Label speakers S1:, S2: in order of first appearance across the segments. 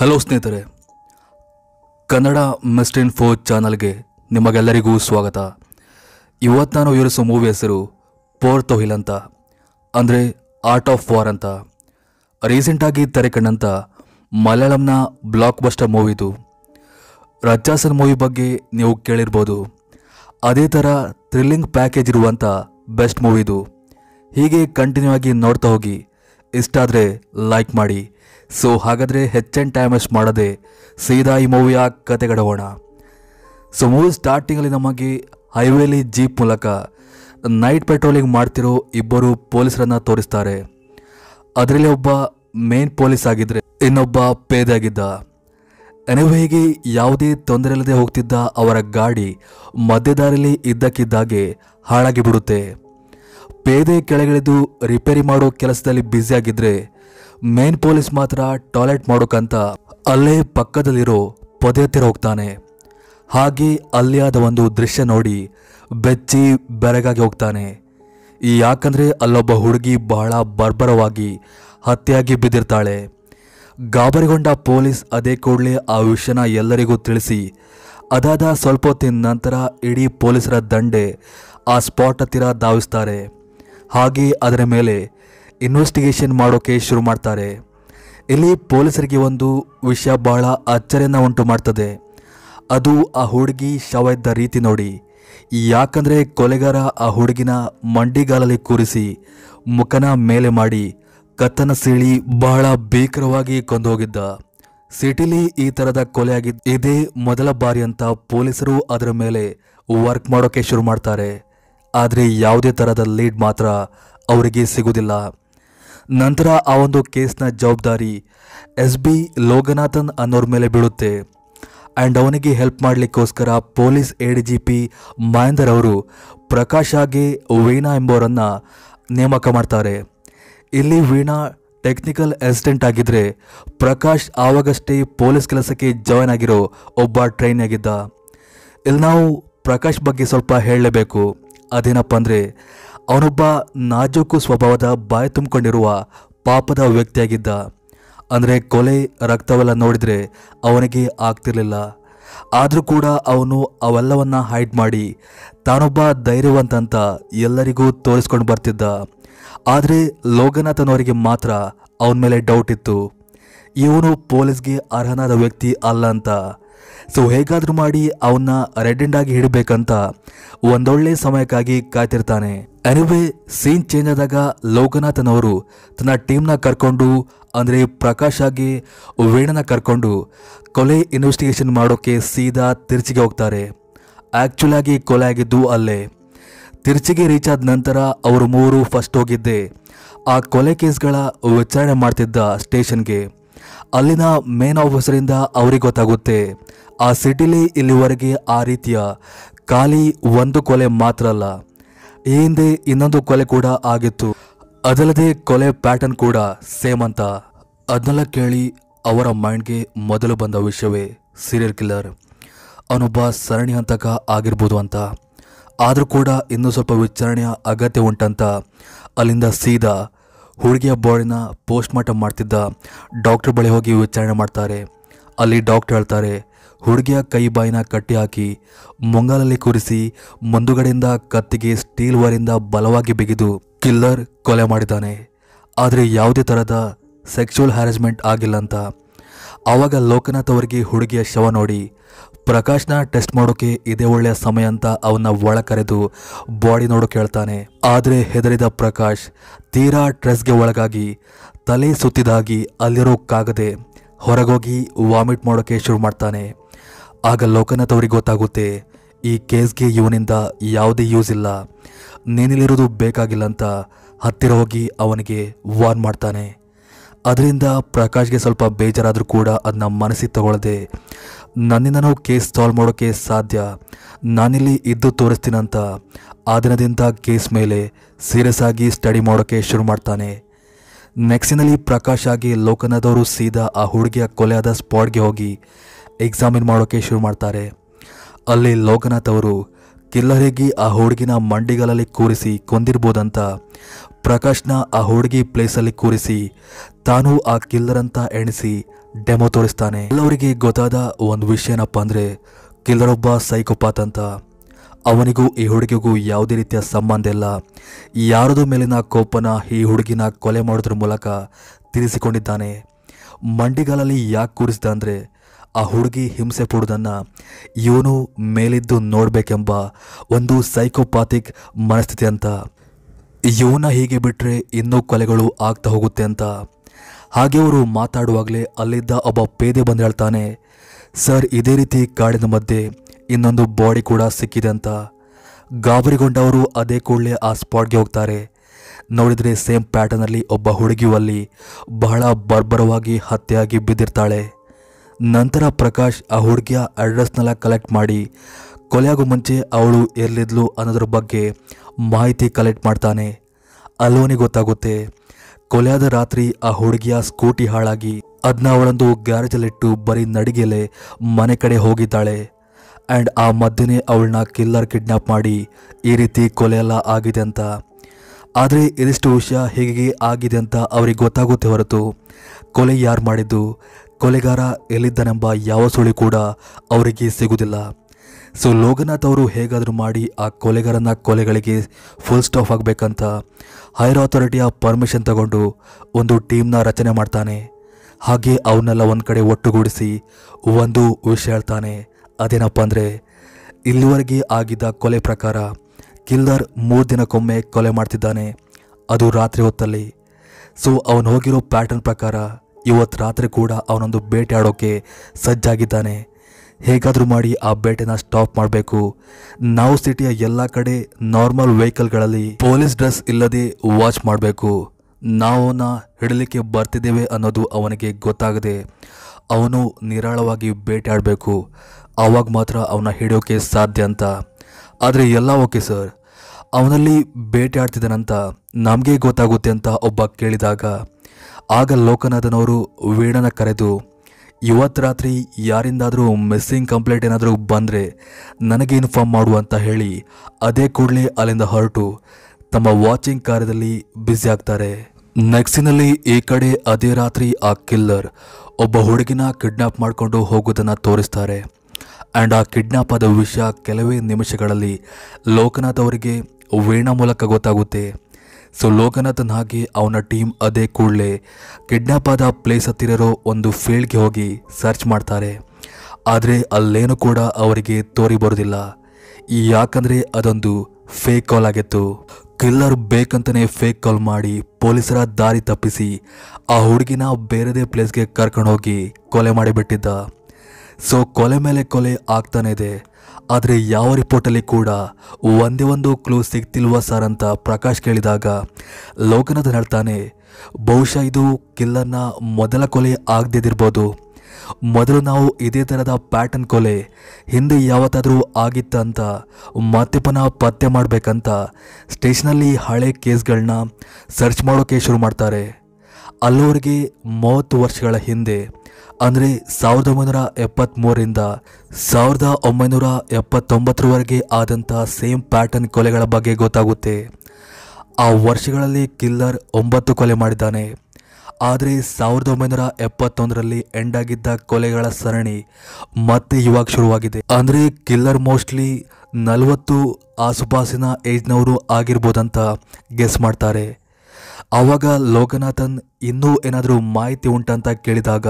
S1: hello ಸ್ನೇಹಿತರೆ ಕನ್ನಡ ಇನ್ ಫೋ ಚಾನಲ್ಗೆ ನಿಮಗೆಲ್ಲರಿಗೂ ಸ್ವಾಗತ ಇವತ್ತು ನಾನು ವಿವರಿಸೋ ಮೂವಿ ಹೆಸರು ಪೋರ್ ತೊಹಿಲ್ ಅಂತ ಅಂದರೆ ಆರ್ಟ್ ಆಫ್ ವಾರ್ ಅಂತ ರೀಸೆಂಟಾಗಿ ತೆರೆ ಕಂಡಂಥ ಮಲಯಾಳಂನ ಬ್ಲಾಕ್ ಬಸ್ಟರ್ ಮೂವಿದು ರಜಾಸನ್ ಮೂವಿ ಬಗ್ಗೆ ನೀವು ಕೇಳಿರ್ಬೋದು ಅದೇ ಥರ ಥ್ರಿಲ್ಲಿಂಗ್ ಪ್ಯಾಕೇಜ್ ಇರುವಂಥ ಬೆಸ್ಟ್ ಮೂವಿದು ಹೀಗೆ ಕಂಟಿನ್ಯೂ ಆಗಿ ನೋಡ್ತಾ ಹೋಗಿ ಇಷ್ಟ ಆದರೆ ಲೈಕ್ ಮಾಡಿ ಸೊ ಹಾಗಾದರೆ ಹೆಚ್ ಟೈಮ್ ವೇಸ್ಟ್ ಮಾಡದೆ ಸೀದಾ ಈ ಮೂವಿಯ ಕತೆಗಡೋಣ ಸೊ ಮೂವಿ ಸ್ಟಾರ್ಟಿಂಗಲ್ಲಿ ನಮಗೆ ಹೈವೇಲಿ ಜೀಪ್ ಮೂಲಕ ನೈಟ್ ಪೆಟ್ರೋಲಿಂಗ್ ಮಾಡ್ತಿರೋ ಇಬ್ಬರು ಪೊಲೀಸರನ್ನು ತೋರಿಸ್ತಾರೆ ಅದರಲ್ಲಿ ಒಬ್ಬ ಮೇನ್ ಪೊಲೀಸ್ ಆಗಿದ್ದರೆ ಇನ್ನೊಬ್ಬ ಪೇದೆ ಆಗಿದ್ದ ಹೀಗೆ ಯಾವುದೇ ತೊಂದರೆ ಇಲ್ಲದೆ ಹೋಗ್ತಿದ್ದ ಅವರ ಗಾಡಿ ಮಧ್ಯದಾರಿಯಲ್ಲಿ ಇದ್ದಕ್ಕಿದ್ದಾಗೆ ಹಾಳಾಗಿ ಬಿಡುತ್ತೆ ಪೇದೆ ಕೆಳಗಿಳಿದು ರಿಪೇರಿ ಮಾಡೋ ಕೆಲಸದಲ್ಲಿ ಬ್ಯುಸಿಯಾಗಿದ್ದರೆ ಮೇನ್ ಪೊಲೀಸ್ ಮಾತ್ರ ಟಾಯ್ಲೆಟ್ ಮಾಡೋಕ್ಕಂತ ಅಲ್ಲೇ ಪಕ್ಕದಲ್ಲಿರೋ ಪೊದೆ ಹತ್ತಿರ ಹೋಗ್ತಾನೆ ಹಾಗೆ ಅಲ್ಲಿ ಆದ ಒಂದು ದೃಶ್ಯ ನೋಡಿ ಬೆಚ್ಚಿ ಬೆರಗಾಗಿ ಹೋಗ್ತಾನೆ ಯಾಕಂದರೆ ಅಲ್ಲೊಬ್ಬ ಹುಡುಗಿ ಬಹಳ ಬರ್ಬರವಾಗಿ ಹತ್ಯೆಯಾಗಿ ಬಿದ್ದಿರ್ತಾಳೆ ಗಾಬರಿಗೊಂಡ ಪೊಲೀಸ್ ಅದೇ ಕೂಡಲೇ ಆ ವಿಷಯನ ಎಲ್ಲರಿಗೂ ತಿಳಿಸಿ ಅದಾದ ಸ್ವಲ್ಪ ಹೊತ್ತಿನ ನಂತರ ಇಡೀ ಪೊಲೀಸರ ದಂಡೆ ಆ ಸ್ಪಾಟ್ ಹತ್ತಿರ ಧಾವಿಸ್ತಾರೆ ಹಾಗೆ ಅದರ ಮೇಲೆ ಇನ್ವೆಸ್ಟಿಗೇಷನ್ ಮಾಡೋಕೆ ಶುರು ಮಾಡ್ತಾರೆ ಇಲ್ಲಿ ಪೊಲೀಸರಿಗೆ ಒಂದು ವಿಷಯ ಬಹಳ ಅಚ್ಚರಿಯನ್ನು ಉಂಟು ಮಾಡ್ತದೆ ಅದು ಆ ಹುಡುಗಿ ಶವ ಇದ್ದ ರೀತಿ ನೋಡಿ ಯಾಕಂದರೆ ಕೊಲೆಗಾರ ಆ ಹುಡುಗಿನ ಮಂಡಿಗಾಲಲ್ಲಿ ಕೂರಿಸಿ ಮುಖನ ಮೇಲೆ ಮಾಡಿ ಕತ್ತನ ಸೀಳಿ ಬಹಳ ಭೀಕರವಾಗಿ ಕೊಂದು ಹೋಗಿದ್ದ ಸಿಟಿಲಿ ಈ ಥರದ ಕೊಲೆ ಆಗಿದ್ದು ಇದೇ ಮೊದಲ ಬಾರಿ ಅಂತ ಪೊಲೀಸರು ಅದರ ಮೇಲೆ ವರ್ಕ್ ಮಾಡೋಕ್ಕೆ ಶುರು ಮಾಡ್ತಾರೆ ಆದರೆ ಯಾವುದೇ ಥರದ ಲೀಡ್ ಮಾತ್ರ ಅವರಿಗೆ ಸಿಗುವುದಿಲ್ಲ ನಂತರ ಆ ಒಂದು ಕೇಸ್ನ ಜವಾಬ್ದಾರಿ ಎಸ್ ಬಿ ಲೋಗನಾಥನ್ ಅನ್ನೋರ ಮೇಲೆ ಬೀಳುತ್ತೆ ಆ್ಯಂಡ್ ಅವನಿಗೆ ಹೆಲ್ಪ್ ಮಾಡಲಿಕ್ಕೋಸ್ಕರ police A D G P Mahendar ಅವರು ಪ್ರಕಾಶ್ ಆಗಿ ವೀಣಾ ಎಂಬುವರನ್ನು ನೇಮಕ ಮಾಡ್ತಾರೆ ಇಲ್ಲಿ ವೀಣಾ ಟೆಕ್ನಿಕಲ್ ಅಸಿಸ್ಟೆಂಟ್ ಆಗಿದ್ದರೆ ಪ್ರಕಾಶ್ ಆವಾಗಷ್ಟೇ ಪೊಲೀಸ್ ಕೆಲಸಕ್ಕೆ ಜಾಯ್ನ್ ಆಗಿರೋ ಒಬ್ಬ ಟ್ರೈನ್ ಆಗಿದ್ದ ಇಲ್ಲಿ ನಾವು ಪ್ರಕಾಶ್ ಬಗ್ಗೆ ಸ್ವಲ್ಪ ಹೇಳಲೇಬೇಕು ಅದೇನಪ್ಪ ಅಂದರೆ ಅವನೊಬ್ಬ ನಾಜೂಕು ಸ್ವಭಾವದ ಬಾಯಿ ತುಂಬಿಕೊಂಡಿರುವ ಪಾಪದ ವ್ಯಕ್ತಿಯಾಗಿದ್ದ ಅಂದರೆ ಕೊಲೆ ರಕ್ತವೆಲ್ಲ ನೋಡಿದರೆ ಅವನಿಗೆ ಆಗ್ತಿರಲಿಲ್ಲ ಆದರೂ ಕೂಡ ಅವನು ಅವೆಲ್ಲವನ್ನು ಹೈಡ್ ಮಾಡಿ ತಾನೊಬ್ಬ ಧೈರ್ಯವಂತಂತ ಎಲ್ಲರಿಗೂ ತೋರಿಸ್ಕೊಂಡು ಬರ್ತಿದ್ದ ಆದರೆ ಲೋಕನಾಥನವರಿಗೆ ಮಾತ್ರ ಅವನ ಮೇಲೆ ಡೌಟ್ ಇತ್ತು ಇವನು ಪೊಲೀಸ್ಗೆ ಅರ್ಹನಾದ ವ್ಯಕ್ತಿ ಅಲ್ಲ ಅಂತ ಸೊ ಹೇಗಾದರೂ ಮಾಡಿ ಅವನ್ನ ರೆಡ್ ಆಗಿ ಹಿಡಬೇಕಂತ ಒಂದೊಳ್ಳೆ ಸಮಯಕ್ಕಾಗಿ ಕಾಯ್ತಿರ್ತಾನೆ ಅನಿವೆ ಸೀನ್ ಚೇಂಜ್ ಆದಾಗ ಲೋಕನಾಥನ್ ಅವರು ತನ್ನ ಟೀಮ್ನ ಕರ್ಕೊಂಡು ಅಂದರೆ ಪ್ರಕಾಶ್ ಆಗಿ ವೀಣನ ಕರ್ಕೊಂಡು ಕೊಲೆ ಇನ್ವೆಸ್ಟಿಗೇಷನ್ ಮಾಡೋಕೆ ಸೀದಾ ತಿರುಚಿಗೆ ಹೋಗ್ತಾರೆ ಆ್ಯಕ್ಚುಲಾಗಿ ಕೊಲೆ ಆಗಿದ್ದು ಅಲ್ಲೇ ತಿರ್ಚಿಗೆ ರೀಚ್ ಆದ ನಂತರ ಅವರು ಮೂರು ಫಸ್ಟ್ ಹೋಗಿದ್ದೆ ಆ ಕೊಲೆ ಕೇಸ್ಗಳ ವಿಚಾರಣೆ ಮಾಡ್ತಿದ್ದ ಸ್ಟೇಷನ್ಗೆ ಅಲ್ಲಿನ ಮೇನ್ ಆಫೀಸರಿಂದ ಅವ್ರಿಗೆ ಗೊತ್ತಾಗುತ್ತೆ ಆ ಸಿಟಿಲಿ ಇಲ್ಲಿವರೆಗೆ ಆ ರೀತಿಯ ಖಾಲಿ ಒಂದು ಕೊಲೆ ಮಾತ್ರ ಅಲ್ಲ ಈ ಹಿಂದೆ ಇನ್ನೊಂದು ಕೊಲೆ ಕೂಡ ಆಗಿತ್ತು ಅದಲ್ಲದೆ ಕೊಲೆ ಪ್ಯಾಟರ್ನ್ ಕೂಡ ಸೇಮ್ ಅಂತ ಅದನ್ನೆಲ್ಲ ಕೇಳಿ ಅವರ ಮೈಂಡ್ಗೆ ಮೊದಲು ಬಂದ ವಿಷಯವೇ ಸೀರಿಯಲ್ ಕಿಲ್ಲರ್ ಅವನೊಬ್ಬ ಸರಣಿ ಹಂತಕ ಆಗಿರ್ಬೋದು ಅಂತ ಆದರೂ ಕೂಡ ಇನ್ನೂ ಸ್ವಲ್ಪ ವಿಚಾರಣೆಯ ಅಗತ್ಯ ಉಂಟಂತ ಅಲ್ಲಿಂದ ಸೀದಾ ಹುಡುಗಿಯ ಬಾಡಿನ ಮಾರ್ಟಮ್ ಮಾಡ್ತಿದ್ದ ಡಾಕ್ಟರ್ ಬಳಿ ಹೋಗಿ ವಿಚಾರಣೆ ಮಾಡ್ತಾರೆ ಅಲ್ಲಿ ಡಾಕ್ಟರ್ ಹೇಳ್ತಾರೆ ಹುಡುಗಿಯ ಕೈ ಬಾಯಿನ ಕಟ್ಟಿ ಹಾಕಿ ಮುಂಗಾಲಲ್ಲಿ ಕೂರಿಸಿ ಮುಂದುಗಡೆಯಿಂದ ಕತ್ತಿಗೆ ಸ್ಟೀಲ್ ವರಿಂದ ಬಲವಾಗಿ ಬಿಗಿದು ಕಿಲ್ಲರ್ ಕೊಲೆ ಮಾಡಿದ್ದಾನೆ ಆದರೆ ಯಾವುದೇ ಥರದ ಸೆಕ್ಷುವಲ್ ಹ್ಯಾರೇಸ್ಮೆಂಟ್ ಆಗಿಲ್ಲ ಅಂತ ಆವಾಗ ಲೋಕನಾಥ್ ಅವರಿಗೆ ಹುಡುಗಿಯ ಶವ ನೋಡಿ ಪ್ರಕಾಶ್ನ ಟೆಸ್ಟ್ ಮಾಡೋಕೆ ಇದೇ ಒಳ್ಳೆಯ ಸಮಯ ಅಂತ ಅವನ್ನ ಒಳ ಕರೆದು ಬಾಡಿ ನೋಡು ಕೇಳ್ತಾನೆ ಆದರೆ ಹೆದರಿದ ಪ್ರಕಾಶ್ ತೀರಾ ಟ್ರೆಸ್ಗೆ ಒಳಗಾಗಿ ತಲೆ ಸುತ್ತಿದಾಗಿ ಕಾಗದೆ ಹೊರಗೋಗಿ ವಾಮಿಟ್ ಮಾಡೋಕೆ ಶುರು ಮಾಡ್ತಾನೆ ಆಗ ಲೋಕನಾಥ್ ಅವ್ರಿಗೆ ಗೊತ್ತಾಗುತ್ತೆ ಈ ಕೇಸ್ಗೆ ಇವನಿಂದ ಯಾವುದೇ ಯೂಸ್ ಇಲ್ಲ ನೀನಿಲ್ಲಿರೋದು ಬೇಕಾಗಿಲ್ಲ ಅಂತ ಹತ್ತಿರ ಹೋಗಿ ಅವನಿಗೆ ವಾರ್ನ್ ಮಾಡ್ತಾನೆ ಅದರಿಂದ ಪ್ರಕಾಶ್ಗೆ ಸ್ವಲ್ಪ ಬೇಜಾರಾದರೂ ಕೂಡ ಅದನ್ನ ಮನಸ್ಸಿಗೆ ತಗೊಳ್ಳದೆ ನನ್ನಿಂದ ನಾವು ಕೇಸ್ ಸಾಲ್ವ್ ಮಾಡೋಕ್ಕೆ ಸಾಧ್ಯ ನಾನಿಲ್ಲಿ ಇದ್ದು ತೋರಿಸ್ತೀನಂತ ಆ ದಿನದಿಂದ ಕೇಸ್ ಮೇಲೆ ಸೀರಿಯಸ್ ಆಗಿ ಸ್ಟಡಿ ಮಾಡೋಕ್ಕೆ ಶುರು ಮಾಡ್ತಾನೆ ನೆಕ್ಸ್ಟಿನಲ್ಲಿ ಪ್ರಕಾಶ್ ಆಗಿ ಲೋಕನಾಥವರು ಸೀದಾ ಆ ಹುಡುಗಿಯ ಕೊಲೆಯಾದ ಸ್ಪಾಟ್ಗೆ ಹೋಗಿ ಎಕ್ಸಾಮಿನ್ ಮಾಡೋಕ್ಕೆ ಶುರು ಮಾಡ್ತಾರೆ ಅಲ್ಲಿ ಲೋಕನಾಥ್ ಅವರು ಕಿಲ್ಲರಿಗೆ ಆ ಹುಡುಗಿನ ಮಂಡಿಗಳಲ್ಲಿ ಕೂರಿಸಿ ಕೊಂದಿರ್ಬೋದಂತ ಪ್ರಕಾಶ್ನ ಆ ಹುಡುಗಿ ಪ್ಲೇಸಲ್ಲಿ ಕೂರಿಸಿ ತಾನು ಆ ಕಿಲ್ಲರ್ ಅಂತ ಎಣಿಸಿ ಡೆಮೋ ತೋರಿಸ್ತಾನೆ ಎಲ್ಲವರಿಗೆ ಗೊತ್ತಾದ ಒಂದು ಏನಪ್ಪ ಅಂದರೆ ಕಿಲ್ಲರೊಬ್ಬ ಸೈಕೋಪಾತ್ ಅಂತ ಅವನಿಗೂ ಈ ಹುಡುಗಿಗೂ ಯಾವುದೇ ರೀತಿಯ ಸಂಬಂಧ ಇಲ್ಲ ಯಾರದ ಮೇಲಿನ ಕೋಪನ ಈ ಹುಡುಗಿನ ಕೊಲೆ ಮಾಡೋದ್ರ ಮೂಲಕ ತಿಳಿಸಿಕೊಂಡಿದ್ದಾನೆ ಮಂಡಿಗಾಲಲ್ಲಿ ಯಾಕೆ ಕೂರಿಸಿದ ಅಂದರೆ ಆ ಹುಡುಗಿ ಹಿಂಸೆ ಪಡುವುದನ್ನು ಇವನು ಮೇಲಿದ್ದು ನೋಡಬೇಕೆಂಬ ಒಂದು ಸೈಕೋಪಾತಿಕ್ ಮನಸ್ಥಿತಿ ಅಂತ ಇವನ ಹೀಗೆ ಬಿಟ್ಟರೆ ಇನ್ನೂ ಕೊಲೆಗಳು ಆಗ್ತಾ ಹೋಗುತ್ತೆ ಅಂತ ಹಾಗೆ ಅವರು ಮಾತಾಡುವಾಗಲೇ ಅಲ್ಲಿದ್ದ ಒಬ್ಬ ಪೇದೆ ಬಂದು ಹೇಳ್ತಾನೆ ಸರ್ ಇದೇ ರೀತಿ ಕಾಡಿನ ಮಧ್ಯೆ ಇನ್ನೊಂದು ಬಾಡಿ ಕೂಡ ಸಿಕ್ಕಿದೆ ಅಂತ ಗಾಬರಿಗೊಂಡವರು ಅದೇ ಕೂಡಲೇ ಆ ಸ್ಪಾಟ್ಗೆ ಹೋಗ್ತಾರೆ ನೋಡಿದರೆ ಸೇಮ್ ಪ್ಯಾಟರ್ನಲ್ಲಿ ಒಬ್ಬ ಹುಡುಗಿಯು ಅಲ್ಲಿ ಬಹಳ ಬರ್ಬರವಾಗಿ ಹತ್ಯೆಯಾಗಿ ಬಿದ್ದಿರ್ತಾಳೆ ನಂತರ ಪ್ರಕಾಶ್ ಆ ಹುಡುಗಿಯ ಅಡ್ರೆಸ್ನೆಲ್ಲ ಕಲೆಕ್ಟ್ ಮಾಡಿ ಕೊಲೆಯಾಗೋ ಮುಂಚೆ ಅವಳು ಎಲ್ಲಿದ್ಲು ಅನ್ನೋದ್ರ ಬಗ್ಗೆ ಮಾಹಿತಿ ಕಲೆಕ್ಟ್ ಮಾಡ್ತಾನೆ ಅಲೋನೆ ಗೊತ್ತಾಗುತ್ತೆ ಕೊಲೆಯಾದ ರಾತ್ರಿ ಆ ಹುಡುಗಿಯ ಸ್ಕೂಟಿ ಹಾಳಾಗಿ ಅದನ್ನ ಅವಳಂದು ಗ್ಯಾರೇಜಲ್ಲಿಟ್ಟು ಬರೀ ನಡಿಗೆಲೆ ಮನೆ ಕಡೆ ಹೋಗಿದ್ದಾಳೆ ಆ್ಯಂಡ್ ಆ ಮಧ್ಯೆ ಅವಳನ್ನ ಕಿಲ್ಲರ್ ಕಿಡ್ನಾಪ್ ಮಾಡಿ ಈ ರೀತಿ ಎಲ್ಲ ಆಗಿದೆ ಅಂತ ಆದರೆ ಇದಿಷ್ಟು ವಿಷಯ ಹೇಗೆ ಆಗಿದೆ ಅಂತ ಅವ್ರಿಗೆ ಗೊತ್ತಾಗುತ್ತೆ ಹೊರತು ಕೊಲೆ ಯಾರು ಮಾಡಿದ್ದು ಕೊಲೆಗಾರ ಎಲ್ಲಿದ್ದಾನೆಂಬ ಯಾವ ಸುಳಿ ಕೂಡ ಅವರಿಗೆ ಸಿಗುವುದಿಲ್ಲ ಸೊ ಲೋಕನಾಥ್ ಅವರು ಹೇಗಾದರೂ ಮಾಡಿ ಆ ಕೊಲೆಗಾರನ ಕೊಲೆಗಳಿಗೆ ಫುಲ್ ಸ್ಟಾಪ್ ಆಗಬೇಕಂತ ಹೈರ್ ಅಥಾರಿಟಿಯ ಪರ್ಮಿಷನ್ ತಗೊಂಡು ಒಂದು ಟೀಮ್ನ ರಚನೆ ಮಾಡ್ತಾನೆ ಹಾಗೆ ಅವನ್ನೆಲ್ಲ ಒಂದು ಕಡೆ ಒಟ್ಟುಗೂಡಿಸಿ ಒಂದು ವಿಷಯ ಹೇಳ್ತಾನೆ ಅದೇನಪ್ಪ ಅಂದರೆ ಇಲ್ಲಿವರೆಗೆ ಆಗಿದ್ದ ಕೊಲೆ ಪ್ರಕಾರ ಕಿಲ್ಲರ್ ಮೂರು ದಿನಕ್ಕೊಮ್ಮೆ ಕೊಲೆ ಮಾಡ್ತಿದ್ದಾನೆ ಅದು ರಾತ್ರಿ ಹೊತ್ತಲ್ಲಿ ಸೊ ಅವನು ಹೋಗಿರೋ ಪ್ಯಾಟರ್ನ್ ಪ್ರಕಾರ ಇವತ್ತು ರಾತ್ರಿ ಕೂಡ ಅವನೊಂದು ಬೇಟೆ ಆಡೋಕ್ಕೆ ಸಜ್ಜಾಗಿದ್ದಾನೆ ಹೇಗಾದರೂ ಮಾಡಿ ಆ ಬೇಟೆನ ಸ್ಟಾಪ್ ಮಾಡಬೇಕು ನಾವು ಸಿಟಿಯ ಎಲ್ಲ ಕಡೆ ನಾರ್ಮಲ್ ವೆಹಿಕಲ್ಗಳಲ್ಲಿ ಪೊಲೀಸ್ ಡ್ರೆಸ್ ಇಲ್ಲದೆ ವಾಚ್ ಮಾಡಬೇಕು ನಾವನ್ನ ಹಿಡಲಿಕ್ಕೆ ಬರ್ತಿದ್ದೇವೆ ಅನ್ನೋದು ಅವನಿಗೆ ಗೊತ್ತಾಗದೆ ಅವನು ನಿರಾಳವಾಗಿ ಆಡಬೇಕು ಆವಾಗ ಮಾತ್ರ ಅವನ ಹಿಡಿಯೋಕೆ ಸಾಧ್ಯ ಅಂತ ಆದರೆ ಎಲ್ಲ ಓಕೆ ಸರ್ ಅವನಲ್ಲಿ ಬೇಟೆ ಆಡ್ತಿದ್ದಾನಂತ ನಮಗೆ ಗೊತ್ತಾಗುತ್ತೆ ಅಂತ ಒಬ್ಬ ಕೇಳಿದಾಗ ಆಗ ಲೋಕನಾಥನವರು ವೀಣನ ಕರೆದು ಇವತ್ತು ರಾತ್ರಿ ಯಾರಿಂದಾದರೂ ಮಿಸ್ಸಿಂಗ್ ಕಂಪ್ಲೇಂಟ್ ಏನಾದರೂ ಬಂದರೆ ನನಗೆ ಇನ್ಫಾರ್ಮ್ ಮಾಡು ಅಂತ ಹೇಳಿ ಅದೇ ಕೂಡಲೇ ಅಲ್ಲಿಂದ ಹೊರಟು ತಮ್ಮ ವಾಚಿಂಗ್ ಕಾರ್ಯದಲ್ಲಿ ಬ್ಯುಸಿ ಆಗ್ತಾರೆ ನೆಕ್ಸಿನಲ್ಲಿ ಈ ಕಡೆ ಅದೇ ರಾತ್ರಿ ಆ ಕಿಲ್ಲರ್ ಒಬ್ಬ ಹುಡುಗಿನ ಕಿಡ್ನಾಪ್ ಮಾಡಿಕೊಂಡು ಹೋಗೋದನ್ನು ತೋರಿಸ್ತಾರೆ ಆ್ಯಂಡ್ ಆ ಕಿಡ್ನಾಪ್ ಆದ ವಿಷಯ ಕೆಲವೇ ನಿಮಿಷಗಳಲ್ಲಿ ಲೋಕನಾಥ್ ಅವರಿಗೆ ವೀಣಾ ಮೂಲಕ ಗೊತ್ತಾಗುತ್ತೆ ಸೊ ಲೋಕನಾಥನ್ ಹಾಗೆ ಅವನ ಟೀಮ್ ಅದೇ ಕೂಡಲೇ ಕಿಡ್ನಾಪ್ ಆದ ಪ್ಲೇಸ್ ಹತ್ತಿರೋ ಒಂದು ಫೀಲ್ಡ್ಗೆ ಹೋಗಿ ಸರ್ಚ್ ಮಾಡ್ತಾರೆ ಆದರೆ ಅಲ್ಲೇನೂ ಕೂಡ ಅವರಿಗೆ ತೋರಿ ಬರೋದಿಲ್ಲ ಯಾಕಂದರೆ ಅದೊಂದು ಫೇಕ್ ಕಾಲ್ ಆಗಿತ್ತು ಕಿಲ್ಲರ್ ಬೇಕಂತಲೇ ಫೇಕ್ ಕಾಲ್ ಮಾಡಿ ಪೊಲೀಸರ ದಾರಿ ತಪ್ಪಿಸಿ ಆ ಹುಡುಗಿನ ಬೇರೆದೇ ಪ್ಲೇಸ್ಗೆ ಕರ್ಕೊಂಡೋಗಿ ಕೊಲೆ ಮಾಡಿಬಿಟ್ಟಿದ್ದ ಸೊ ಕೊಲೆ ಮೇಲೆ ಕೊಲೆ ಆಗ್ತಾನೇ ಇದೆ ಆದರೆ ಯಾವ ರಿಪೋರ್ಟಲ್ಲಿ ಕೂಡ ಒಂದೇ ಒಂದು ಕ್ಲೂ ಸಿಗ್ತಿಲ್ವ ಸರ್ ಅಂತ ಪ್ರಕಾಶ್ ಕೇಳಿದಾಗ ಲೋಕನಾಥನ್ ಹೇಳ್ತಾನೆ ಬಹುಶಃ ಇದು ಕಿಲ್ಲರ್ನ ಮೊದಲ ಕೊಲೆ ಆಗದಿದ್ದಿರ್ಬೋದು ಮೊದಲು ನಾವು ಇದೇ ಥರದ ಪ್ಯಾಟರ್ನ್ ಕೊಲೆ ಹಿಂದೆ ಯಾವತ್ತಾದರೂ ಆಗಿತ್ತಂತ ಮತ್ತೆ ಪುನಃ ಪತ್ತೆ ಮಾಡಬೇಕಂತ ಸ್ಟೇಷನಲ್ಲಿ ಹಳೆ ಕೇಸ್ಗಳನ್ನ ಸರ್ಚ್ ಮಾಡೋಕ್ಕೆ ಶುರು ಮಾಡ್ತಾರೆ ಅಲ್ಲವರಿಗೆ ಮೂವತ್ತು ವರ್ಷಗಳ ಹಿಂದೆ ಅಂದರೆ ಸಾವಿರದ ಒಂಬೈನೂರ ಎಪ್ಪತ್ತ್ಮೂರರಿಂದ ಸಾವಿರದ ಒಂಬೈನೂರ ಎಪ್ಪತ್ತೊಂಬತ್ತರವರೆಗೆ ಆದಂಥ ಸೇಮ್ ಪ್ಯಾಟರ್ನ್ ಕೊಲೆಗಳ ಬಗ್ಗೆ ಗೊತ್ತಾಗುತ್ತೆ ಆ ವರ್ಷಗಳಲ್ಲಿ ಕಿಲ್ಲರ್ ಒಂಬತ್ತು ಕೊಲೆ ಮಾಡಿದ್ದಾನೆ ಆದರೆ ಸಾವಿರದ ಒಂಬೈನೂರ ಎಪ್ಪತ್ತೊಂದರಲ್ಲಿ ಎಂಡಾಗಿದ್ದ ಕೊಲೆಗಳ ಸರಣಿ ಮತ್ತೆ ಇವಾಗ ಶುರುವಾಗಿದೆ ಅಂದರೆ ಕಿಲ್ಲರ್ ಮೋಸ್ಟ್ಲಿ ನಲವತ್ತು ಆಸುಪಾಸಿನ ಏಜ್ನವರು ಆಗಿರ್ಬೋದಂತ ಗೆಸ್ ಮಾಡ್ತಾರೆ ಆವಾಗ ಲೋಕನಾಥನ್ ಇನ್ನೂ ಏನಾದರೂ ಮಾಹಿತಿ ಉಂಟಂತ ಕೇಳಿದಾಗ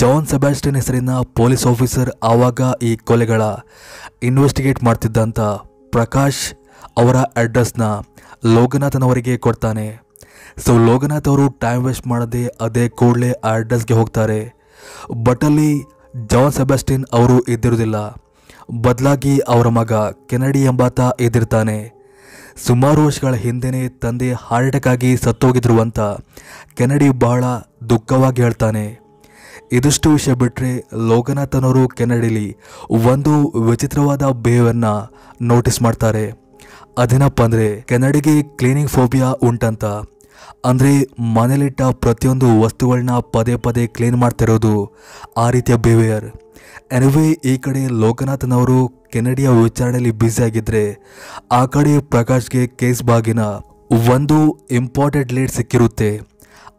S1: ಜಾನ್ ಸೆಬಾಸ್ಟಿನ್ ಹೆಸರಿನ ಪೊಲೀಸ್ ಆಫೀಸರ್ ಆವಾಗ ಈ ಕೊಲೆಗಳ ಇನ್ವೆಸ್ಟಿಗೇಟ್ ಮಾಡ್ತಿದ್ದಂಥ ಪ್ರಕಾಶ್ ಅವರ ಅಡ್ರೆಸ್ನ ಲೋಕನಾಥನವರಿಗೆ ಕೊಡ್ತಾನೆ ಸೊ ಲೋಕನಾಥ್ ಅವರು ಟೈಮ್ ವೇಸ್ಟ್ ಮಾಡದೆ ಅದೇ ಕೂಡಲೇ ಆ ಅಡ್ರೆಸ್ಗೆ ಹೋಗ್ತಾರೆ ಬಟಲ್ಲಿ ಜಾನ್ ಸೆಬಾಸ್ಟಿನ್ ಅವರು ಇದ್ದಿರೋದಿಲ್ಲ ಬದಲಾಗಿ ಅವರ ಮಗ ಕೆನಡಿ ಎಂಬಾತ ಇದ್ದಿರ್ತಾನೆ ಸುಮಾರು ವರ್ಷಗಳ ಹಿಂದೆಯೇ ತಂದೆ ಹಾರ್ಟ್ ಅಟ್ಯಾಕ್ ಆಗಿ ಸತ್ತೋಗಿದ್ರು ಅಂತ ಕೆನಡಿ ಬಹಳ ದುಃಖವಾಗಿ ಹೇಳ್ತಾನೆ ಇದಿಷ್ಟು ವಿಷಯ ಬಿಟ್ಟರೆ ಲೋಕನಾಥನವರು ಕೆನಡಿಲಿ ಒಂದು ವಿಚಿತ್ರವಾದ ಬೇವನ್ನು ನೋಟಿಸ್ ಮಾಡ್ತಾರೆ ಅದೇನಪ್ಪ ಅಂದರೆ ಕೆನಡಿಗೆ ಕ್ಲೀನಿಂಗ್ ಫೋಬಿಯಾ ಉಂಟಂತ ಅಂದರೆ ಮನೇಲಿಟ್ಟ ಪ್ರತಿಯೊಂದು ವಸ್ತುಗಳನ್ನ ಪದೇ ಪದೇ ಕ್ಲೀನ್ ಮಾಡ್ತಿರೋದು ಆ ರೀತಿಯ ಬಿಹೇವಿಯರ್ ಎನಿವೇ ಈ ಕಡೆ ಲೋಕನಾಥನವರು ಕೆನಡಿಯ ವಿಚಾರಣೆಯಲ್ಲಿ ಬ್ಯುಸಿಯಾಗಿದ್ದರೆ ಆ ಕಡೆ ಪ್ರಕಾಶ್ಗೆ ಕೇಸ್ ಬಾಗಿನ ಒಂದು ಇಂಪಾರ್ಟೆಂಟ್ ಲೀಡ್ ಸಿಕ್ಕಿರುತ್ತೆ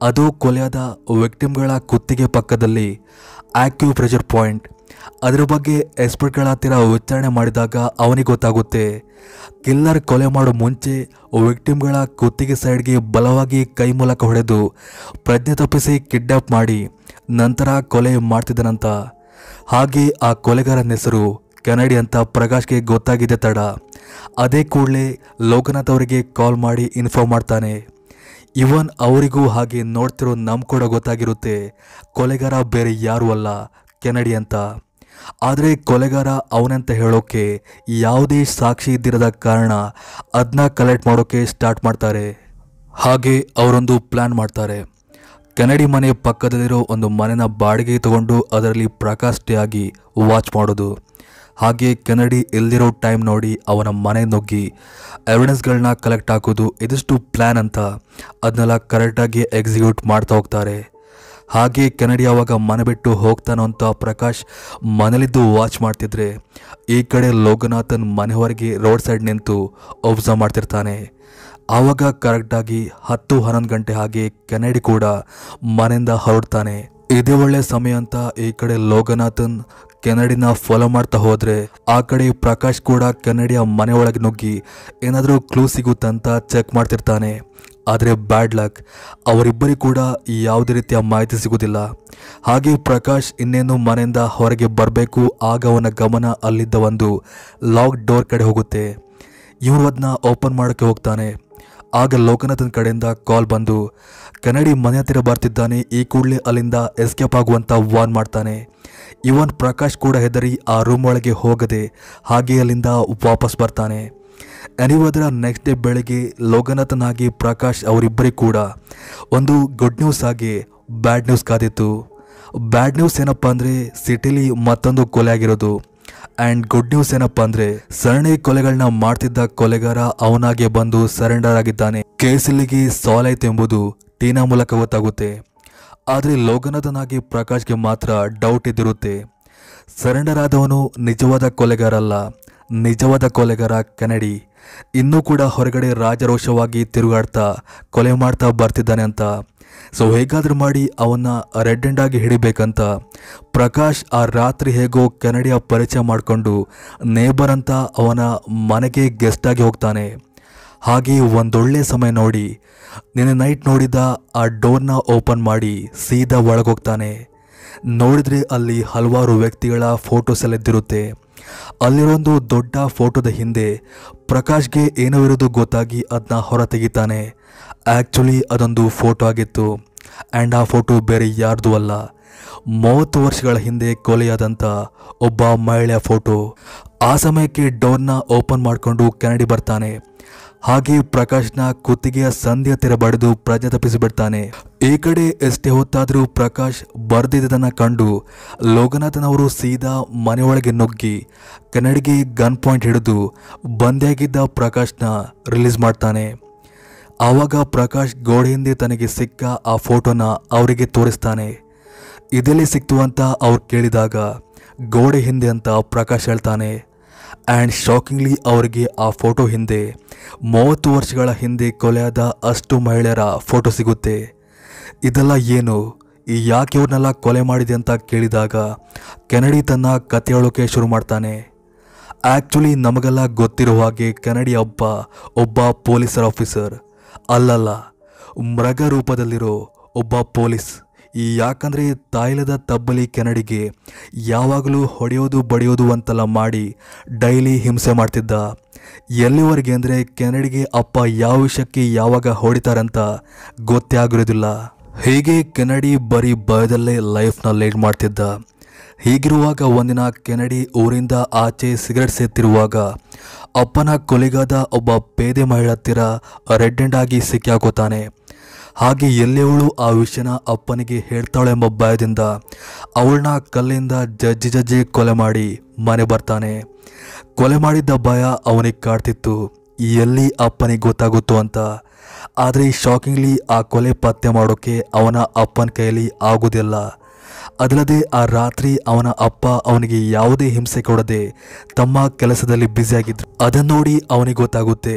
S1: ಅದು ಕೊಲೆಯಾದ ವಿಕ್ಟಿಮ್ಗಳ ಕುತ್ತಿಗೆ ಪಕ್ಕದಲ್ಲಿ ಆಕ್ಯೂ ಪ್ರೆಷರ್ ಪಾಯಿಂಟ್ ಅದರ ಬಗ್ಗೆ ಎಕ್ಸ್ಪರ್ಟ್ಗಳ ಹತ್ತಿರ ವಿಚಾರಣೆ ಮಾಡಿದಾಗ ಅವನಿಗೆ ಗೊತ್ತಾಗುತ್ತೆ ಕಿಲ್ಲರ್ ಕೊಲೆ ಮಾಡೋ ಮುಂಚೆ ವಿಕ್ಟಿಮ್ಗಳ ಕುತ್ತಿಗೆ ಸೈಡ್ಗೆ ಬಲವಾಗಿ ಕೈ ಮೂಲಕ ಹೊಡೆದು ಪ್ರಜ್ಞೆ ತಪ್ಪಿಸಿ ಕಿಡ್ನಾಪ್ ಮಾಡಿ ನಂತರ ಕೊಲೆ ಮಾಡ್ತಿದ್ದನಂತ ಹಾಗೆ ಆ ಕೊಲೆಗಾರನ ಹೆಸರು ಕೆನಡಿ ಅಂತ ಪ್ರಕಾಶ್ಗೆ ಗೊತ್ತಾಗಿದೆ ತಡ ಅದೇ ಕೂಡಲೇ ಲೋಕನಾಥ್ ಅವರಿಗೆ ಕಾಲ್ ಮಾಡಿ ಇನ್ಫಾರ್ಮ್ ಮಾಡ್ತಾನೆ ಇವನ್ ಅವರಿಗೂ ಹಾಗೆ ನೋಡ್ತಿರೋ ನಮ್ ಕೂಡ ಗೊತ್ತಾಗಿರುತ್ತೆ ಕೊಲೆಗಾರ ಬೇರೆ ಯಾರು ಅಲ್ಲ ಕೆನಡಿ ಅಂತ ಆದರೆ ಕೊಲೆಗಾರ ಅವನಂತ ಹೇಳೋಕೆ ಯಾವುದೇ ಸಾಕ್ಷಿ ಇದ್ದಿರದ ಕಾರಣ ಅದನ್ನ ಕಲೆಕ್ಟ್ ಮಾಡೋಕ್ಕೆ ಸ್ಟಾರ್ಟ್ ಮಾಡ್ತಾರೆ ಹಾಗೆ ಅವರೊಂದು ಪ್ಲ್ಯಾನ್ ಮಾಡ್ತಾರೆ ಕೆನಡಿ ಮನೆ ಪಕ್ಕದಲ್ಲಿರೋ ಒಂದು ಮನೆಯ ಬಾಡಿಗೆ ತಗೊಂಡು ಅದರಲ್ಲಿ ಪ್ರಕಾಷ್ಟೆಯಾಗಿ ವಾಚ್ ಮಾಡೋದು ಹಾಗೆ ಕೆನಡಿ ಎಲ್ಲಿರೋ ಟೈಮ್ ನೋಡಿ ಅವನ ಮನೆ ನುಗ್ಗಿ ಎವಿಡೆನ್ಸ್ಗಳನ್ನ ಕಲೆಕ್ಟ್ ಹಾಕೋದು ಇದಿಷ್ಟು ಪ್ಲ್ಯಾನ್ ಅಂತ ಅದನ್ನೆಲ್ಲ ಕರೆಕ್ಟಾಗಿ ಎಕ್ಸಿಕ್ಯೂಟ್ ಮಾಡ್ತಾ ಹೋಗ್ತಾರೆ ಹಾಗೆ ಕೆನಡಿ ಅವಾಗ ಮನೆ ಬಿಟ್ಟು ಹೋಗ್ತಾನೋ ಅಂತ ಪ್ರಕಾಶ್ ಮನೇಲಿದ್ದು ವಾಚ್ ಮಾಡ್ತಿದ್ರೆ ಈ ಕಡೆ ಲೋಕನಾಥನ್ ಮನೆವರೆಗೆ ರೋಡ್ ಸೈಡ್ ನಿಂತು ಒಬ್ಸರ್ವ್ ಮಾಡ್ತಿರ್ತಾನೆ ಆವಾಗ ಕರೆಕ್ಟಾಗಿ ಹತ್ತು ಹನ್ನೊಂದು ಗಂಟೆ ಹಾಗೆ ಕೆನಡಿ ಕೂಡ ಮನೆಯಿಂದ ಹೊರಡ್ತಾನೆ ಇದೇ ಒಳ್ಳೆ ಸಮಯ ಅಂತ ಈ ಕಡೆ ಲೋಕನಾಥನ್ ಕೆನಡಿನ ಫಾಲೋ ಮಾಡ್ತಾ ಹೋದ್ರೆ ಆ ಕಡೆ ಪ್ರಕಾಶ್ ಕೂಡ ಕೆನಡಿಯ ಮನೆ ಒಳಗೆ ನುಗ್ಗಿ ಏನಾದರೂ ಕ್ಲೂ ಸಿಗುತ್ತಂತ ಚೆಕ್ ಮಾಡ್ತಿರ್ತಾನೆ ಆದರೆ ಬ್ಯಾಡ್ ಲಕ್ ಅವರಿಬ್ಬರಿಗೂ ಕೂಡ ಯಾವುದೇ ರೀತಿಯ ಮಾಹಿತಿ ಸಿಗುವುದಿಲ್ಲ ಹಾಗೆ ಪ್ರಕಾಶ್ ಇನ್ನೇನು ಮನೆಯಿಂದ ಹೊರಗೆ ಬರಬೇಕು ಆಗ ಅವನ ಗಮನ ಅಲ್ಲಿದ್ದ ಒಂದು ಲಾಕ್ ಡೋರ್ ಕಡೆ ಹೋಗುತ್ತೆ ಇವರು ಅದನ್ನ ಓಪನ್ ಮಾಡೋಕ್ಕೆ ಹೋಗ್ತಾನೆ ಆಗ ಲೋಕನಾಥನ್ ಕಡೆಯಿಂದ ಕಾಲ್ ಬಂದು ಕನ್ನಡಿ ಮನೆ ಹತ್ತಿರ ಬರ್ತಿದ್ದಾನೆ ಈ ಕೂಡಲೇ ಅಲ್ಲಿಂದ ಎಸ್ಕೇಪ್ ಆಗುವಂತ ವಾನ್ ಮಾಡ್ತಾನೆ ಇವನ್ ಪ್ರಕಾಶ್ ಕೂಡ ಹೆದರಿ ಆ ರೂಮ್ ಒಳಗೆ ಹೋಗದೆ ಹಾಗೆ ಅಲ್ಲಿಂದ ವಾಪಸ್ ಬರ್ತಾನೆ ಅನಿವಾದ್ರ ನೆಕ್ಸ್ಟ್ ಡೇ ಬೆಳಗ್ಗೆ ಲೋಕನಾಥನಾಗಿ ಪ್ರಕಾಶ್ ಅವರಿಬ್ಬರಿಗೂ ಕೂಡ ಒಂದು ಗುಡ್ ನ್ಯೂಸ್ ಆಗಿ ಬ್ಯಾಡ್ ನ್ಯೂಸ್ ಕಾದಿತ್ತು ಬ್ಯಾಡ್ ನ್ಯೂಸ್ ಏನಪ್ಪ ಅಂದರೆ ಸಿಟಿಲಿ ಮತ್ತೊಂದು ಕೊಲೆ ಆಗಿರೋದು ಆ್ಯಂಡ್ ಗುಡ್ ನ್ಯೂಸ್ ಏನಪ್ಪ ಅಂದರೆ ಸರಣಿ ಕೊಲೆಗಳನ್ನ ಮಾಡ್ತಿದ್ದ ಕೊಲೆಗಾರ ಅವನಾಗೆ ಬಂದು ಸರೆಂಡರ್ ಆಗಿದ್ದಾನೆ ಕೇಸಲ್ಲಿಗೆ ಸಾಲ್ ಆಯ್ತು ಎಂಬುದು ಟೀನಾ ಮೂಲಕ ಗೊತ್ತಾಗುತ್ತೆ ಆದರೆ ಲೋಗನದನಾಗಿ ಪ್ರಕಾಶ್ಗೆ ಮಾತ್ರ ಡೌಟ್ ಇದ್ದಿರುತ್ತೆ ಸರೆಂಡರ್ ಆದವನು ನಿಜವಾದ ಕೊಲೆಗಾರಲ್ಲ ನಿಜವಾದ ಕೊಲೆಗಾರ ಕನ್ನಡಿ ಇನ್ನೂ ಕೂಡ ಹೊರಗಡೆ ರಾಜರೋಷವಾಗಿ ತಿರುಗಾಡ್ತಾ ಕೊಲೆ ಮಾಡ್ತಾ ಬರ್ತಿದ್ದಾನೆ ಅಂತ ಸೊ ಹೇಗಾದರೂ ಮಾಡಿ ಅವನ್ನ ರೆಡ್ ಹ್ಯಾಂಡ್ ಆಗಿ ಹಿಡಿಬೇಕಂತ ಪ್ರಕಾಶ್ ಆ ರಾತ್ರಿ ಹೇಗೋ ಕೆನಡಿಯ ಪರಿಚಯ ಮಾಡಿಕೊಂಡು ನೇಬರ್ ಅಂತ ಅವನ ಮನೆಗೆ ಗೆಸ್ಟ್ ಆಗಿ ಹೋಗ್ತಾನೆ ಹಾಗೆ ಒಂದೊಳ್ಳೆ ಸಮಯ ನೋಡಿ ನಿನ್ನೆ ನೈಟ್ ನೋಡಿದ ಆ ಡೋರ್ನ ಓಪನ್ ಮಾಡಿ ಸೀದಾ ಒಳಗೋಗ್ತಾನೆ ನೋಡಿದರೆ ಅಲ್ಲಿ ಹಲವಾರು ವ್ಯಕ್ತಿಗಳ ಫೋಟೋಸ್ ಎಲ್ಲ ಇದ್ದಿರುತ್ತೆ ಅಲ್ಲಿರೊಂದು ದೊಡ್ಡ ಫೋಟೋದ ಹಿಂದೆ ಪ್ರಕಾಶ್ಗೆ ಏನೋ ಇರೋದು ಗೊತ್ತಾಗಿ ಅದನ್ನ ಹೊರ ತೆಗಿತಾನೆ ಆ್ಯಕ್ಚುಲಿ ಅದೊಂದು ಫೋಟೋ ಆಗಿತ್ತು ಆ್ಯಂಡ್ ಆ ಫೋಟೋ ಬೇರೆ ಯಾರ್ದು ಅಲ್ಲ ಮೂವತ್ತು ವರ್ಷಗಳ ಹಿಂದೆ ಕೊಲೆಯಾದಂಥ ಒಬ್ಬ ಮಹಿಳೆಯ ಫೋಟೋ ಆ ಸಮಯಕ್ಕೆ ಡೋರ್ನ ಓಪನ್ ಮಾಡಿಕೊಂಡು ಕೆನಡಿ ಬರ್ತಾನೆ ಹಾಗೆ ಪ್ರಕಾಶ್ನ ಕುತ್ತಿಗೆಯ ಸಂಧಿಯ ಹತ್ತಿರ ಬಡಿದು ಪ್ರಜ್ಞೆ ತಪ್ಪಿಸಿಬಿಡ್ತಾನೆ ಈ ಕಡೆ ಎಷ್ಟೇ ಹೊತ್ತಾದರೂ ಪ್ರಕಾಶ್ ಬರ್ದಿದ್ದನ್ನು ಕಂಡು ಲೋಕನಾಥನವರು ಸೀದಾ ಮನೆಯೊಳಗೆ ನುಗ್ಗಿ ಕನ್ನಡಿಗೆ ಗನ್ ಪಾಯಿಂಟ್ ಹಿಡಿದು ಬಂದಿಯಾಗಿದ್ದ ಪ್ರಕಾಶ್ನ ರಿಲೀಸ್ ಮಾಡ್ತಾನೆ ಆವಾಗ ಪ್ರಕಾಶ್ ಗೋಡೆ ಹಿಂದೆ ತನಗೆ ಸಿಕ್ಕ ಆ ಫೋಟೋನ ಅವರಿಗೆ ತೋರಿಸ್ತಾನೆ ಇದೆಲ್ಲಿ ಸಿಕ್ತು ಅಂತ ಅವ್ರು ಕೇಳಿದಾಗ ಗೋಡೆ ಹಿಂದೆ ಅಂತ ಪ್ರಕಾಶ್ ಹೇಳ್ತಾನೆ ಆ್ಯಂಡ್ ಶಾಕಿಂಗ್ಲಿ ಅವರಿಗೆ ಆ ಫೋಟೋ ಹಿಂದೆ ಮೂವತ್ತು ವರ್ಷಗಳ ಹಿಂದೆ ಕೊಲೆಯಾದ ಅಷ್ಟು ಮಹಿಳೆಯರ ಫೋಟೋ ಸಿಗುತ್ತೆ ಇದೆಲ್ಲ ಏನು ಈ ಯಾಕೆ ಇವ್ರನ್ನೆಲ್ಲ ಕೊಲೆ ಮಾಡಿದೆ ಅಂತ ಕೇಳಿದಾಗ ಕೆನಡಿ ತನ್ನ ಕತೆ ಹೇಳೋಕೆ ಶುರು ಮಾಡ್ತಾನೆ ಆ್ಯಕ್ಚುಲಿ ನಮಗೆಲ್ಲ ಗೊತ್ತಿರುವ ಹಾಗೆ ಕೆನಡಿ ಹಬ್ಬ ಒಬ್ಬ ಪೊಲೀಸರ್ ಆಫೀಸರ್ ಅಲ್ಲಲ್ಲ ಮೃಗ ರೂಪದಲ್ಲಿರೋ ಒಬ್ಬ ಪೊಲೀಸ್ ಈ ಯಾಕಂದರೆ ತಾಯಿಲದ ತಬ್ಬಲಿ ಕೆನಡಿಗೆ ಯಾವಾಗಲೂ ಹೊಡೆಯೋದು ಬಡಿಯೋದು ಅಂತೆಲ್ಲ ಮಾಡಿ ಡೈಲಿ ಹಿಂಸೆ ಮಾಡ್ತಿದ್ದ ಎಲ್ಲಿವರೆಗೆ ಅಂದರೆ ಕೆನಡಿಗೆ ಅಪ್ಪ ಯಾವ ವಿಷಯಕ್ಕೆ ಯಾವಾಗ ಹೊಡಿತಾರಂತ ಗೊತ್ತೇ ಆಗಿರೋದಿಲ್ಲ ಹೀಗೆ ಕೆನಡಿ ಬರೀ ಭಯದಲ್ಲೇ ಲೈಫ್ನ ಲೀಡ್ ಮಾಡ್ತಿದ್ದ ಹೀಗಿರುವಾಗ ಒಂದಿನ ಕೆನಡಿ ಊರಿಂದ ಆಚೆ ಸಿಗರೆಟ್ ಸೇತಿರುವಾಗ ಅಪ್ಪನ ಕೊಲಿಗಾದ ಒಬ್ಬ ಪೇದೆ ಹತ್ತಿರ ರೆಡ್ ಆಗಿ ಹಾಕೋತಾನೆ ಹಾಗೆ ಎಲ್ಲೆವಳು ಆ ವಿಷಯನ ಅಪ್ಪನಿಗೆ ಹೇಳ್ತಾಳೆಂಬ ಭಯದಿಂದ ಅವಳನ್ನ ಕಲ್ಲಿಂದ ಜಜ್ಜಿ ಜಜ್ಜಿ ಕೊಲೆ ಮಾಡಿ ಮನೆ ಬರ್ತಾನೆ ಕೊಲೆ ಮಾಡಿದ್ದ ಭಯ ಅವನಿಗೆ ಕಾಡ್ತಿತ್ತು ಎಲ್ಲಿ ಅಪ್ಪನಿಗೆ ಗೊತ್ತಾಗುತ್ತೋ ಅಂತ ಆದರೆ ಶಾಕಿಂಗ್ಲಿ ಆ ಕೊಲೆ ಪತ್ತೆ ಮಾಡೋಕ್ಕೆ ಅವನ ಅಪ್ಪನ ಕೈಯಲ್ಲಿ ಆಗೋದಿಲ್ಲ ಅದಲ್ಲದೆ ಆ ರಾತ್ರಿ ಅವನ ಅಪ್ಪ ಅವನಿಗೆ ಯಾವುದೇ ಹಿಂಸೆ ಕೊಡದೆ ತಮ್ಮ ಕೆಲಸದಲ್ಲಿ ಬ್ಯುಸಿಯಾಗಿದ್ರು ಅದನ್ನು ನೋಡಿ ಅವನಿಗೆ ಗೊತ್ತಾಗುತ್ತೆ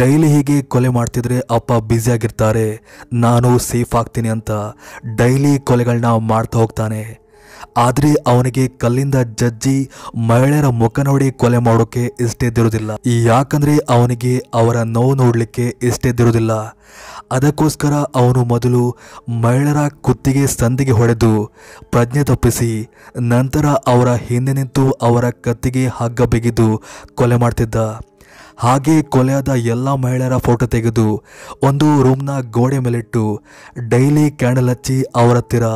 S1: ಡೈಲಿ ಹೀಗೆ ಕೊಲೆ ಮಾಡ್ತಿದ್ರೆ ಅಪ್ಪ ಬ್ಯುಸಿಯಾಗಿರ್ತಾರೆ ನಾನು ಸೇಫ್ ಆಗ್ತೀನಿ ಅಂತ ಡೈಲಿ ಕೊಲೆಗಳನ್ನ ಮಾಡ್ತಾ ಹೋಗ್ತಾನೆ ಆದರೆ ಅವನಿಗೆ ಕಲ್ಲಿಂದ ಜಜ್ಜಿ ಮಹಿಳೆಯರ ಮುಖ ನೋಡಿ ಕೊಲೆ ಮಾಡೋಕ್ಕೆ ಇಷ್ಟೇ ದಿರೋದಿಲ್ಲ ಯಾಕಂದರೆ ಅವನಿಗೆ ಅವರ ನೋವು ನೋಡಲಿಕ್ಕೆ ಇಷ್ಟೇ ದಿರೋದಿಲ್ಲ ಅದಕ್ಕೋಸ್ಕರ ಅವನು ಮೊದಲು ಮಹಿಳೆಯರ ಕುತ್ತಿಗೆ ಸಂದಿಗೆ ಹೊಡೆದು ಪ್ರಜ್ಞೆ ತಪ್ಪಿಸಿ ನಂತರ ಅವರ ಹಿಂದೆ ನಿಂತು ಅವರ ಕತ್ತಿಗೆ ಹಗ್ಗ ಬಿಗಿದು ಕೊಲೆ ಮಾಡ್ತಿದ್ದ ಹಾಗೆ ಕೊಲೆಯಾದ ಎಲ್ಲ ಮಹಿಳೆಯರ ಫೋಟೋ ತೆಗೆದು ಒಂದು ರೂಮ್ನ ಗೋಡೆ ಮೇಲಿಟ್ಟು ಡೈಲಿ ಕ್ಯಾಂಡಲ್ ಹಚ್ಚಿ ಅವರ ಹತ್ತಿರ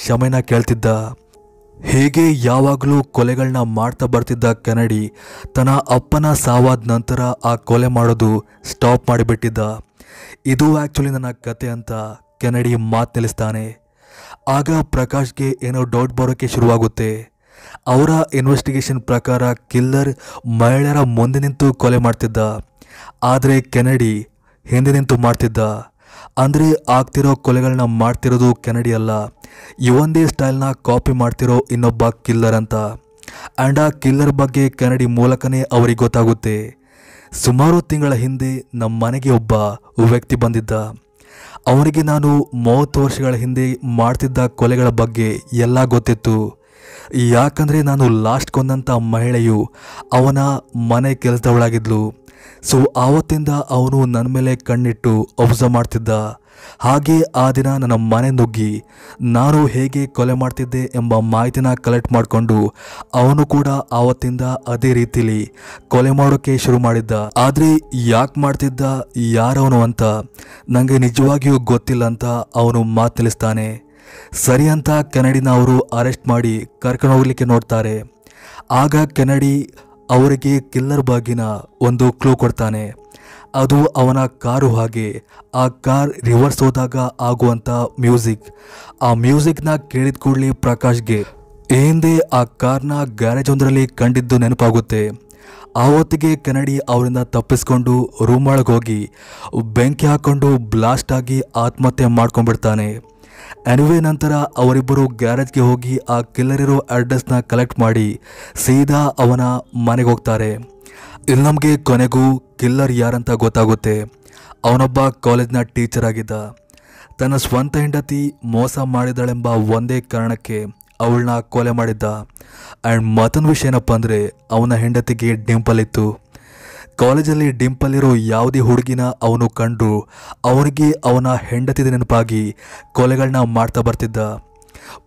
S1: ಕ್ಷಮೆನ ಕೇಳ್ತಿದ್ದ ಹೇಗೆ ಯಾವಾಗಲೂ ಕೊಲೆಗಳನ್ನ ಮಾಡ್ತಾ ಬರ್ತಿದ್ದ ಕನ್ನಡಿ ತನ್ನ ಅಪ್ಪನ ಸಾವಾದ ನಂತರ ಆ ಕೊಲೆ ಮಾಡೋದು ಸ್ಟಾಪ್ ಮಾಡಿಬಿಟ್ಟಿದ್ದ ಇದು ಆ್ಯಕ್ಚುಲಿ ನನ್ನ ಕತೆ ಅಂತ ಕೆನಡಿ ಮಾತು ನಿಲ್ಲಿಸ್ತಾನೆ ಆಗ ಪ್ರಕಾಶ್ಗೆ ಏನೋ ಡೌಟ್ ಬರೋಕ್ಕೆ ಶುರುವಾಗುತ್ತೆ ಅವರ ಇನ್ವೆಸ್ಟಿಗೇಷನ್ ಪ್ರಕಾರ ಕಿಲ್ಲರ್ ಮಹಿಳೆಯರ ಮುಂದೆ ನಿಂತು ಕೊಲೆ ಮಾಡ್ತಿದ್ದ ಆದರೆ ಕೆನಡಿ ಹಿಂದೆ ನಿಂತು ಮಾಡ್ತಿದ್ದ ಅಂದರೆ ಆಗ್ತಿರೋ ಕೊಲೆಗಳನ್ನ ಮಾಡ್ತಿರೋದು ಕೆನಡಿ ಅಲ್ಲ ಇವೊಂದೇ ಸ್ಟೈಲ್ನ ಕಾಪಿ ಮಾಡ್ತಿರೋ ಇನ್ನೊಬ್ಬ ಕಿಲ್ಲರ್ ಅಂತ ಆ್ಯಂಡ್ ಆ ಕಿಲ್ಲರ್ ಬಗ್ಗೆ ಕೆನಡಿ ಮೂಲಕನೇ ಅವರಿಗೆ ಗೊತ್ತಾಗುತ್ತೆ ಸುಮಾರು ತಿಂಗಳ ಹಿಂದೆ ನಮ್ಮ ಮನೆಗೆ ಒಬ್ಬ ವ್ಯಕ್ತಿ ಬಂದಿದ್ದ ಅವನಿಗೆ ನಾನು ಮೂವತ್ತು ವರ್ಷಗಳ ಹಿಂದೆ ಮಾಡ್ತಿದ್ದ ಕೊಲೆಗಳ ಬಗ್ಗೆ ಎಲ್ಲ ಗೊತ್ತಿತ್ತು ಯಾಕಂದರೆ ನಾನು ಲಾಸ್ಟ್ ಕೊಂದಂಥ ಮಹಿಳೆಯು ಅವನ ಮನೆ ಕೆಲಸದವಳಾಗಿದ್ಲು ಸೊ ಆವತ್ತಿಂದ ಅವನು ನನ್ನ ಮೇಲೆ ಕಣ್ಣಿಟ್ಟು ಅಬ್ಸರ್ವ್ ಮಾಡ್ತಿದ್ದ ಹಾಗೆ ಆ ದಿನ ನನ್ನ ಮನೆ ನುಗ್ಗಿ ನಾನು ಹೇಗೆ ಕೊಲೆ ಮಾಡ್ತಿದ್ದೆ ಎಂಬ ಮಾಹಿತಿನ ಕಲೆಕ್ಟ್ ಮಾಡಿಕೊಂಡು ಅವನು ಕೂಡ ಆವತ್ತಿಂದ ಅದೇ ರೀತಿಲಿ ಕೊಲೆ ಮಾಡೋಕ್ಕೆ ಶುರು ಮಾಡಿದ್ದ ಆದರೆ ಯಾಕೆ ಮಾಡ್ತಿದ್ದ ಯಾರವನು ಅಂತ ನನಗೆ ನಿಜವಾಗಿಯೂ ಗೊತ್ತಿಲ್ಲ ಅಂತ ಅವನು ಮಾತು ತಿಳಿಸ್ತಾನೆ ಸರಿ ಅಂತ ಕೆನಡಿನ ಅವರು ಅರೆಸ್ಟ್ ಮಾಡಿ ಕರ್ಕೊಂಡು ಹೋಗ್ಲಿಕ್ಕೆ ನೋಡ್ತಾರೆ ಆಗ ಕೆನಡಿ ಅವರಿಗೆ ಕಿಲ್ಲರ್ ಬಾಗಿನ ಒಂದು ಕ್ಲೂ ಕೊಡ್ತಾನೆ ಅದು ಅವನ ಕಾರು ಹಾಗೆ ಆ ಕಾರ್ ರಿವರ್ಸ್ ಹೋದಾಗ ಆಗುವಂಥ ಮ್ಯೂಸಿಕ್ ಆ ಮ್ಯೂಸಿಕ್ನ ಕೇಳಿದ ಕೂಡಲೇ ಪ್ರಕಾಶ್ಗೆ ಹಿಂದೆ ಆ ಕಾರ್ನ ಗ್ಯಾರೇಜ್ ಒಂದರಲ್ಲಿ ಕಂಡಿದ್ದು ನೆನಪಾಗುತ್ತೆ ಆ ಹೊತ್ತಿಗೆ ಕೆನಡಿ ಅವರಿಂದ ತಪ್ಪಿಸ್ಕೊಂಡು ರೂಮ್ ಒಳಗೆ ಹೋಗಿ ಬೆಂಕಿ ಹಾಕ್ಕೊಂಡು ಬ್ಲಾಸ್ಟ್ ಆಗಿ ಆತ್ಮಹತ್ಯೆ ಮಾಡ್ಕೊಂಡ್ಬಿಡ್ತಾನೆ ಅನುವೆ ನಂತರ ಅವರಿಬ್ಬರು ಗ್ಯಾರೇಜ್ಗೆ ಹೋಗಿ ಆ ಕಿಲ್ಲರ್ ಇರೋ ಅಡ್ರೆಸ್ನ ಕಲೆಕ್ಟ್ ಮಾಡಿ ಸೀದಾ ಅವನ ಮನೆಗೆ ಹೋಗ್ತಾರೆ ಇಲ್ಲಿ ನಮಗೆ ಕೊನೆಗೂ ಕಿಲ್ಲರ್ ಯಾರಂತ ಗೊತ್ತಾಗುತ್ತೆ ಅವನೊಬ್ಬ ಕಾಲೇಜ್ನ ಟೀಚರ್ ಆಗಿದ್ದ ತನ್ನ ಸ್ವಂತ ಹೆಂಡತಿ ಮೋಸ ಮಾಡಿದಳೆಂಬ ಒಂದೇ ಕಾರಣಕ್ಕೆ ಅವಳನ್ನ ಕೊಲೆ ಮಾಡಿದ್ದ ಆ್ಯಂಡ್ ಮತ್ತೊಂದು ವಿಷಯ ಏನಪ್ಪ ಅಂದರೆ ಅವನ ಹೆಂಡತಿಗೆ ಡಿಂಪಲ್ ಇತ್ತು ಕಾಲೇಜಲ್ಲಿ ಡಿಂಪಲ್ಲಿರೋ ಯಾವುದೇ ಹುಡುಗಿನ ಅವನು ಕಂಡು ಅವನಿಗೆ ಅವನ ಹೆಂಡತಿದ ನೆನಪಾಗಿ ಕೊಲೆಗಳನ್ನ ಮಾಡ್ತಾ ಬರ್ತಿದ್ದ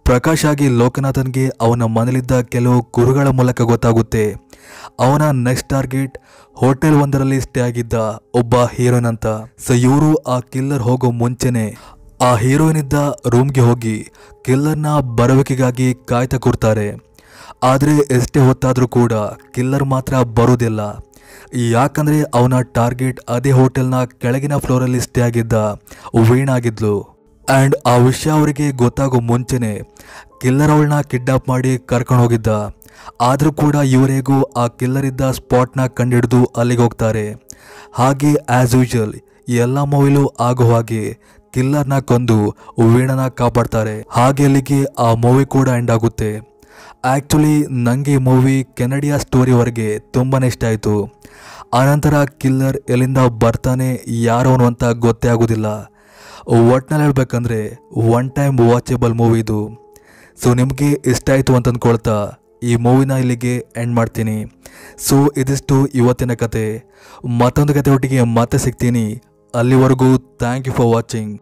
S1: ಪ್ರಕಾಶ್ ಆಗಿ ಲೋಕನಾಥನ್ಗೆ ಅವನ ಮನೇಲಿದ್ದ ಕೆಲವು ಗುರುಗಳ ಮೂಲಕ ಗೊತ್ತಾಗುತ್ತೆ ಅವನ ನೆಕ್ಸ್ಟ್ ಟಾರ್ಗೆಟ್ ಹೋಟೆಲ್ ಒಂದರಲ್ಲಿ ಸ್ಟೇ ಆಗಿದ್ದ ಒಬ್ಬ ಹೀರೋಯಿನ್ ಅಂತ ಸೊ ಇವರು ಆ ಕಿಲ್ಲರ್ ಹೋಗೋ ಮುಂಚೆನೆ ಆ ಹೀರೋಯಿನ್ ಇದ್ದ ರೂಮ್ಗೆ ಹೋಗಿ ಕಿಲ್ಲರ್ನ ಬರವಿಕೆಗಾಗಿ ಕಾಯ್ತಾ ಕೂರ್ತಾರೆ ಆದರೆ ಎಷ್ಟೇ ಹೊತ್ತಾದರೂ ಕೂಡ ಕಿಲ್ಲರ್ ಮಾತ್ರ ಬರೋದಿಲ್ಲ ಯಾಕಂದರೆ ಅವನ ಟಾರ್ಗೆಟ್ ಅದೇ ಹೋಟೆಲ್ನ ಕೆಳಗಿನ ಫ್ಲೋರಲ್ಲಿ ಸ್ಟೇ ಆಗಿದ್ದ ವೀಣಾಗಿದ್ಲು ಆ್ಯಂಡ್ ಆ ವಿಷಯ ಅವರಿಗೆ ಗೊತ್ತಾಗೋ ಮುಂಚೆನೆ ಕಿಲ್ಲರ್ ಅವಳನ್ನ ಕಿಡ್ನಾಪ್ ಮಾಡಿ ಕರ್ಕೊಂಡು ಹೋಗಿದ್ದ ಆದರೂ ಕೂಡ ಇವರೆಗೂ ಆ ಕಿಲ್ಲರ್ ಇದ್ದ ಸ್ಪಾಟ್ನ ಕಂಡುಹಿಡಿದು ಅಲ್ಲಿಗೆ ಹೋಗ್ತಾರೆ ಹಾಗೆ ಆ್ಯಸ್ ಯೂಶುವಲ್ ಎಲ್ಲ ಮೂವಿಲೂ ಆಗೋ ಹಾಗೆ ಕಿಲ್ಲರ್ನ ಕೊಂದು ವೀಣನ ಕಾಪಾಡ್ತಾರೆ ಹಾಗೆ ಅಲ್ಲಿಗೆ ಆ ಮೂವಿ ಕೂಡ ಎಂಡ್ ಆಗುತ್ತೆ ಆ್ಯಕ್ಚುಲಿ ನನಗೆ ಮೂವಿ ಕೆನಡಿಯಾ ಸ್ಟೋರಿವರೆಗೆ ತುಂಬಾ ಇಷ್ಟ ಆಯಿತು ಅನಂತರ ಕಿಲ್ಲರ್ ಎಲ್ಲಿಂದ ಬರ್ತಾನೆ ಯಾರೋನು ಅಂತ ಗೊತ್ತೇ ಆಗೋದಿಲ್ಲ ಒಟ್ನಲ್ಲಿ ಹೇಳ್ಬೇಕಂದ್ರೆ ಒನ್ ಟೈಮ್ ವಾಚೇಬಲ್ ಮೂವಿ ಇದು ಸೊ ನಿಮಗೆ ಇಷ್ಟ ಆಯಿತು ಅಂತ ಅಂದ್ಕೊಳ್ತಾ ಈ ಮೂವಿನ ಇಲ್ಲಿಗೆ ಎಂಡ್ ಮಾಡ್ತೀನಿ ಸೊ ಇದಿಷ್ಟು ಇವತ್ತಿನ ಕತೆ ಮತ್ತೊಂದು ಕತೆ ಒಟ್ಟಿಗೆ ಮತ್ತೆ ಸಿಗ್ತೀನಿ ಅಲ್ಲಿವರೆಗೂ ಥ್ಯಾಂಕ್ ಯು ಫಾರ್ ವಾಚಿಂಗ್